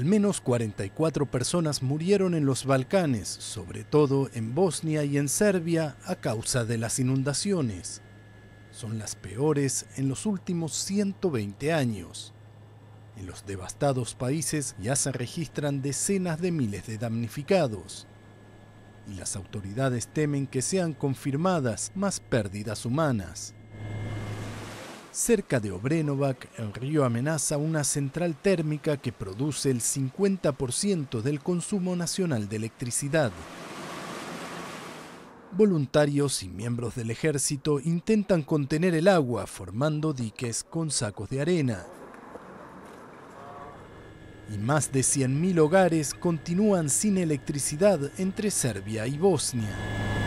Al menos 44 personas murieron en los Balcanes, sobre todo en Bosnia y en Serbia, a causa de las inundaciones. Son las peores en los últimos 120 años. En los devastados países ya se registran decenas de miles de damnificados. Y las autoridades temen que sean confirmadas más pérdidas humanas. Cerca de Obrenovac, el Río Amenaza, una central térmica que produce el 50% del consumo nacional de electricidad. Voluntarios y miembros del ejército intentan contener el agua formando diques con sacos de arena. Y más de 100.000 hogares continúan sin electricidad entre Serbia y Bosnia.